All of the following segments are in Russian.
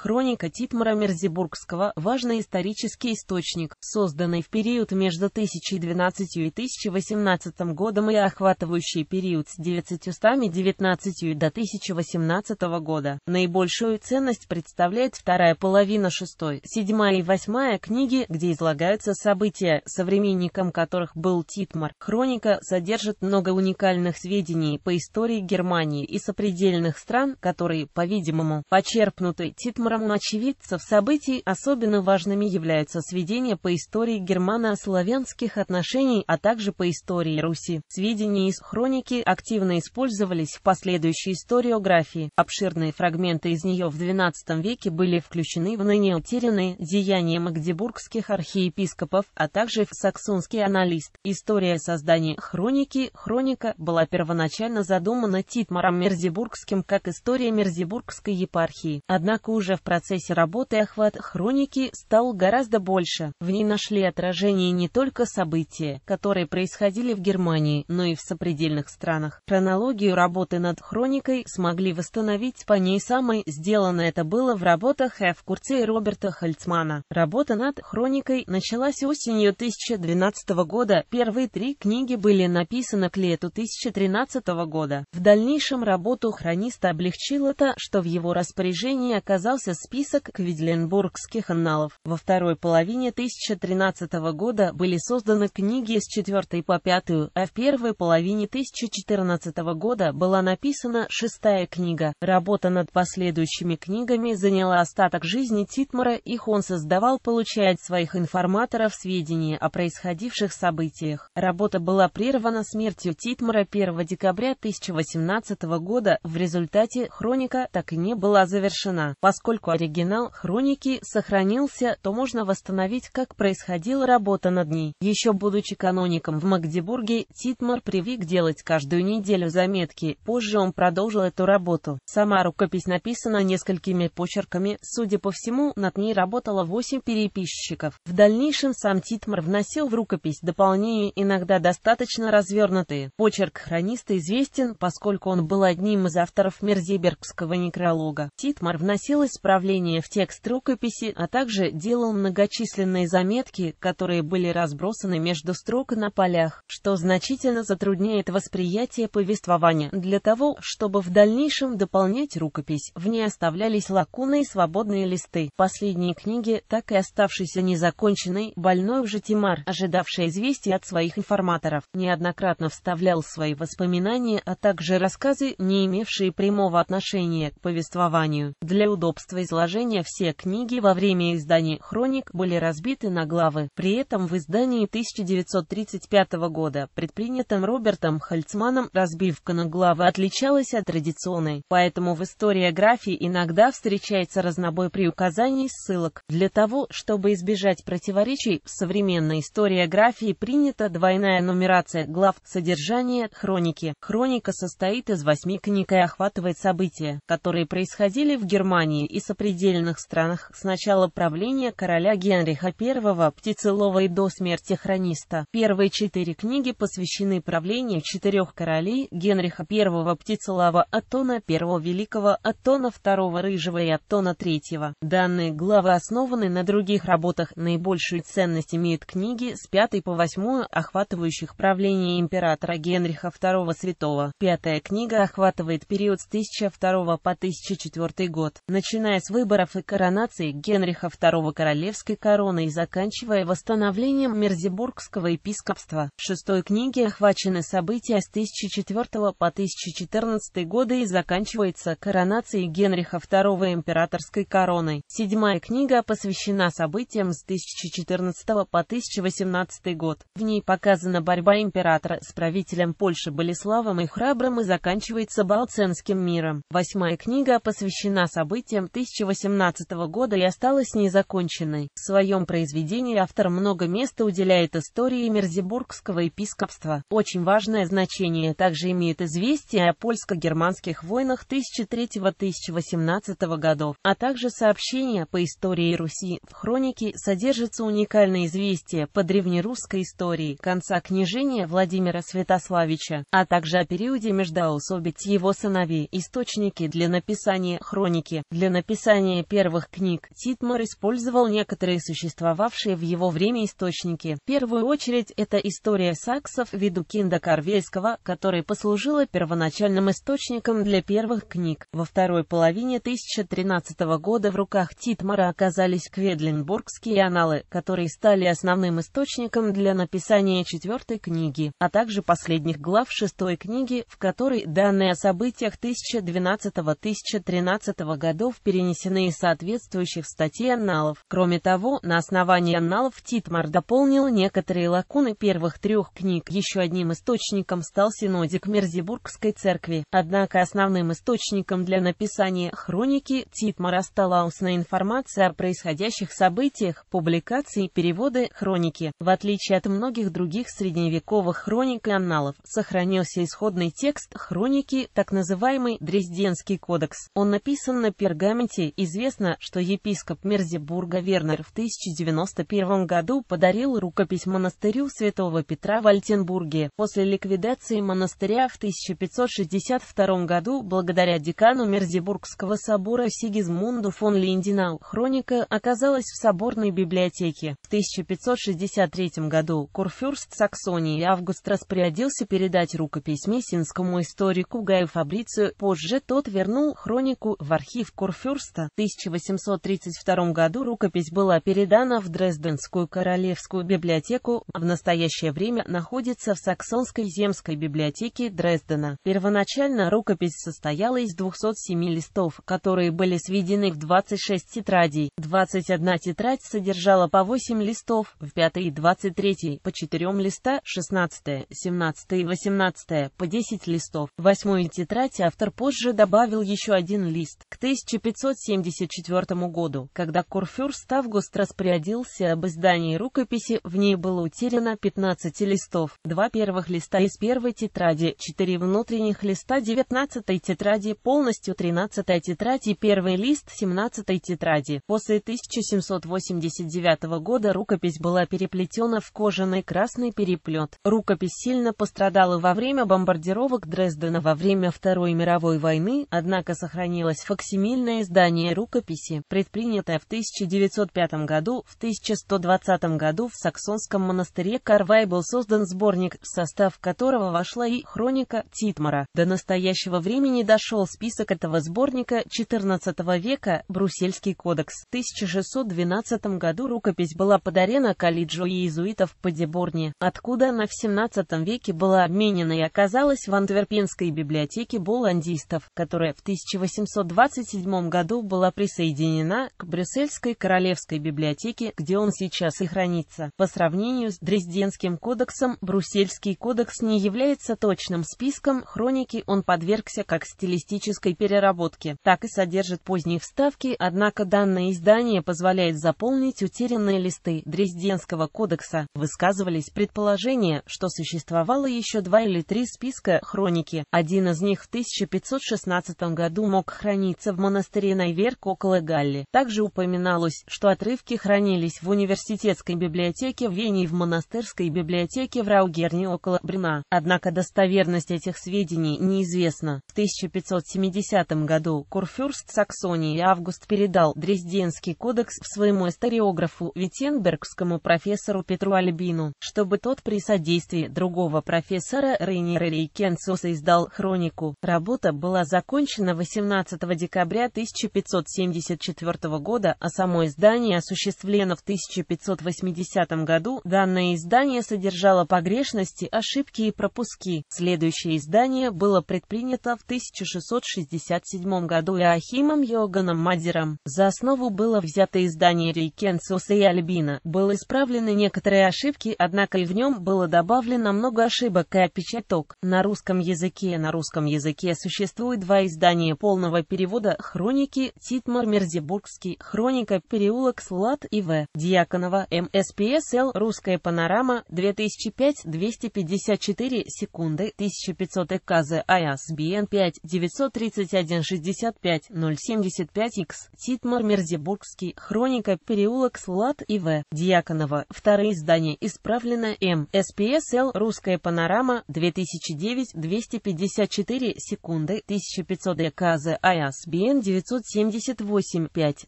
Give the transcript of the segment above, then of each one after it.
Хроника Титмара Мерзебургского – важный исторический источник, созданный в период между 1012 и 1018 годом и охватывающий период с 919 до 1018 года. Наибольшую ценность представляет вторая половина шестой, седьмая и восьмая книги, где излагаются события, современником которых был Титмар. Хроника содержит много уникальных сведений по истории Германии и сопредельных стран, которые, по-видимому, почерпнуты Титмар выбором очевидцев событий особенно важными являются сведения по истории германо-славянских отношений, а также по истории Руси. Сведения из хроники активно использовались в последующей историографии. Обширные фрагменты из нее в XII веке были включены в ныне утерянные деяния магдебургских архиепископов, а также в саксонский аналист. История создания хроники «Хроника» была первоначально задумана Титмаром Мерзебургским как история Мерзебургской епархии. Однако уже в процессе работы охват хроники стал гораздо больше. В ней нашли отражение не только события, которые происходили в Германии, но и в сопредельных странах. Хронологию работы над хроникой смогли восстановить по ней самой. Сделано это было в работах Ф. Курце и Роберта Хальцмана. Работа над хроникой началась осенью 2012 года. Первые три книги были написаны к лету 2013 года. В дальнейшем работу хрониста облегчило то, что в его распоряжении оказался сохранился список квидленбургских анналов. Во второй половине 1013 года были созданы книги с 4 по 5, а в первой половине 1014 года была написана шестая книга. Работа над последующими книгами заняла остаток жизни Титмара, их он создавал, получая от своих информаторов сведения о происходивших событиях. Работа была прервана смертью Титмара 1 декабря 1018 года, в результате хроника так и не была завершена, поскольку поскольку оригинал «Хроники» сохранился, то можно восстановить, как происходила работа над ней. Еще будучи каноником в Магдебурге, Титмар привык делать каждую неделю заметки, позже он продолжил эту работу. Сама рукопись написана несколькими почерками, судя по всему, над ней работало 8 переписчиков. В дальнейшем сам Титмар вносил в рукопись дополнения, иногда достаточно развернутые. Почерк хрониста известен, поскольку он был одним из авторов Мерзебергского некролога. Титмар вносил исправления вправления в текст рукописи, а также делал многочисленные заметки, которые были разбросаны между строк на полях, что значительно затрудняет восприятие повествования. Для того, чтобы в дальнейшем дополнять рукопись, в ней оставлялись лакуны и свободные листы. В последней книге, так и оставшейся незаконченной, больной уже Тимар, ожидавший известий от своих информаторов, неоднократно вставлял свои воспоминания, а также рассказы, не имевшие прямого отношения к повествованию. Для удобства количество изложения все книги во время издания «Хроник» были разбиты на главы. При этом в издании 1935 года, предпринятом Робертом Хальцманом, разбивка на главы отличалась от традиционной, поэтому в историографии иногда встречается разнобой при указании ссылок. Для того, чтобы избежать противоречий, в современной историографии принята двойная нумерация глав содержания хроники. Хроника состоит из восьми книг и охватывает события, которые происходили в Германии и сопредельных странах с начала правления короля Генриха I Птицелова и до смерти хрониста. Первые четыре книги посвящены правлению четырех королей Генриха I Птицелава, Атона I Великого, Атона II Рыжего и Атона III. Данные главы основаны на других работах. Наибольшую ценность имеют книги с 5 по 8, охватывающих правление императора Генриха II Святого. Пятая книга охватывает период с 1002 по 1004 год, начиная начиная с выборов и коронации Генриха II королевской короны и заканчивая восстановлением Мерзебургского епископства. В шестой книге охвачены события с 1004 по 1014 годы и заканчивается коронацией Генриха II императорской короной. Седьмая книга посвящена событиям с 1014 по 1018 год. В ней показана борьба императора с правителем Польши Болеславом и Храбрым и заканчивается Балценским миром. Восьмая книга посвящена событиям 2018 года и осталась незаконченной. В своем произведении автор много места уделяет истории Мерзебургского епископства. Очень важное значение также имеет известие о польско-германских войнах 1003-1018 годов, а также сообщения по истории Руси. В хронике содержится уникальное известие по древнерусской истории конца княжения Владимира Святославича, а также о периоде междоусобиц его сыновей. Источники для написания хроники, для написания написания первых книг Титмор использовал некоторые существовавшие в его время источники. В первую очередь это история саксов Ведукинда Карвельского, которая послужила первоначальным источником для первых книг. Во второй половине 1013 года в руках Титмара оказались кведленбургские аналы, которые стали основным источником для написания четвертой книги, а также последних глав шестой книги, в которой данные о событиях 1012-1013 годов перед перенесены из соответствующих статей анналов. Кроме того, на основании анналов Титмар дополнил некоторые лакуны первых трех книг. Еще одним источником стал синодик Мерзебургской церкви. Однако основным источником для написания хроники Титмара стала устная информация о происходящих событиях, публикации и переводы хроники. В отличие от многих других средневековых хроник и анналов, сохранился исходный текст хроники, так называемый Дрезденский кодекс. Он написан на пергаменте Лаврентии известно, что епископ Мерзебурга Вернер в 1091 году подарил рукопись монастырю святого Петра в Альтенбурге. После ликвидации монастыря в 1562 году, благодаря декану Мерзебургского собора Сигизмунду фон Линдинау, хроника оказалась в соборной библиотеке. В 1563 году Курфюрст Саксонии Август распорядился передать рукопись мессинскому историку Гаю Фабрицию, позже тот вернул хронику в архив Курфюрст Курста. В 1832 году рукопись была передана в Дрезденскую королевскую библиотеку, а в настоящее время находится в Саксонской земской библиотеке Дрездена. Первоначально рукопись состояла из 207 листов, которые были сведены в 26 тетрадей. 21 тетрадь содержала по 8 листов, в 5 и 23 по 4 листа, 16, 17 и 18 по 10 листов. Восьмую тетрадь автор позже добавил еще один лист. К 1500 1774 году, когда Курфюрст Август распорядился об издании рукописи, в ней было утеряно 15 листов, два первых листа из первой тетради, четыре внутренних листа 19 тетради полностью, 13-я тетрадь и первый лист 17 тетради. После 1789 года рукопись была переплетена в кожаный красный переплет. Рукопись сильно пострадала во время бомбардировок Дрездена во время Второй мировой войны, однако сохранилась факсимильное издание создание рукописи, предпринятое в 1905 году, в 1120 году в саксонском монастыре Карвай был создан сборник, в состав которого вошла и «Хроника» Титмара. До настоящего времени дошел список этого сборника XIV века, Брусельский кодекс. В 1612 году рукопись была подарена колледжу иезуитов по Деборне, откуда она в 17 веке была обменена и оказалась в Антверпенской библиотеке боландистов, которая в 1827 году году была присоединена к Брюссельской королевской библиотеке, где он сейчас и хранится. По сравнению с Дрезденским кодексом, Брюссельский кодекс не является точным списком хроники, он подвергся как стилистической переработке, так и содержит поздние вставки, однако данное издание позволяет заполнить утерянные листы Дрезденского кодекса. Высказывались предположения, что существовало еще два или три списка хроники, один из них в 1516 году мог храниться в монастыре Иверк около Галли. Также упоминалось, что отрывки хранились в университетской библиотеке в Вене и в монастырской библиотеке в Раугерне около Брина. Однако достоверность этих сведений неизвестна. В 1570 году Курфюрст Саксонии Август передал Дрезденский кодекс своему историографу Виттенбергскому профессору Петру Альбину, чтобы тот при содействии другого профессора Рейнера Рейкенсуса издал хронику. Работа была закончена 18 декабря 1000 1574 года, а само издание осуществлено в 1580 году, данное издание содержало погрешности, ошибки и пропуски. Следующее издание было предпринято в 1667 году Иохимом Йоганом Мадером. За основу было взято издание Рейкенциуса и Альбина. Было исправлены некоторые ошибки, однако и в нем было добавлено много ошибок и опечаток. На русском языке На русском языке существует два издания полного перевода «Хроники» Рейки, Титмар, Мерзебургский, Хроника, Переулок, Слад и В. Дьяконова, МСПСЛ, Русская панорама, 2005, 254 секунды, 1500 ЭКЗ, ISBN 5, 931, 65, 075 X. Титмар, Мерзебургский, Хроника, Переулок, Слад и В. Дьяконова, второе издание, исправлено МСПСЛ Русская панорама, 2009, 254 секунды, 1500 ЭКЗ, ISBN 900 978 5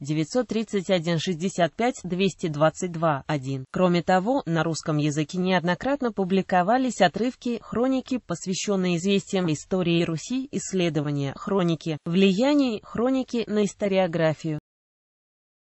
931 65 222 1. Кроме того, на русском языке неоднократно публиковались отрывки хроники, посвященные известиям истории Руси, исследования хроники, влияние хроники на историографию.